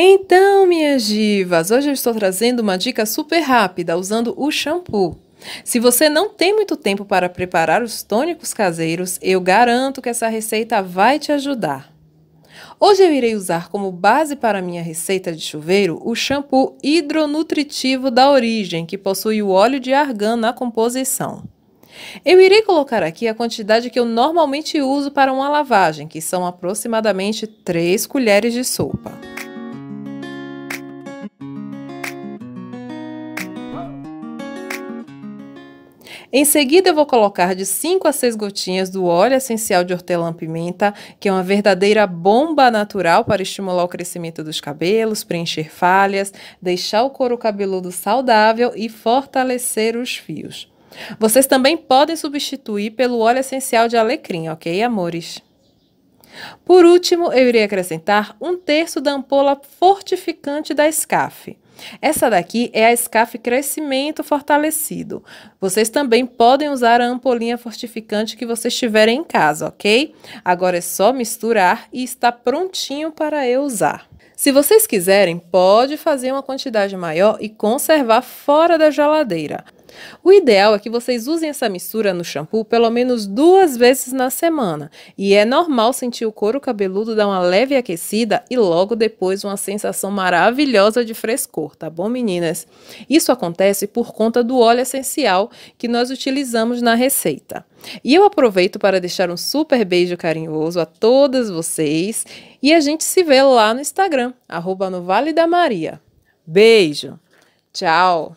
Então, minhas divas, hoje eu estou trazendo uma dica super rápida usando o shampoo. Se você não tem muito tempo para preparar os tônicos caseiros, eu garanto que essa receita vai te ajudar. Hoje eu irei usar como base para minha receita de chuveiro o shampoo hidronutritivo da origem, que possui o óleo de argan na composição. Eu irei colocar aqui a quantidade que eu normalmente uso para uma lavagem, que são aproximadamente 3 colheres de sopa. Em seguida, eu vou colocar de 5 a 6 gotinhas do óleo essencial de hortelã-pimenta, que é uma verdadeira bomba natural para estimular o crescimento dos cabelos, preencher falhas, deixar o couro cabeludo saudável e fortalecer os fios. Vocês também podem substituir pelo óleo essencial de alecrim, ok, amores? Por último, eu irei acrescentar um terço da ampola fortificante da SCAF. Essa daqui é a SCAF Crescimento Fortalecido. Vocês também podem usar a ampolinha fortificante que vocês tiverem em casa, ok? Agora é só misturar e está prontinho para eu usar. Se vocês quiserem, pode fazer uma quantidade maior e conservar fora da geladeira. O ideal é que vocês usem essa mistura no shampoo pelo menos duas vezes na semana, e é normal sentir o couro cabeludo dar uma leve aquecida e logo depois uma sensação maravilhosa de frescor, tá bom, meninas? Isso acontece por conta do óleo essencial que nós utilizamos na receita. E eu aproveito para deixar um super beijo carinhoso a todas vocês e a gente se vê lá no Instagram, arroba no Vale da Maria. Beijo, tchau!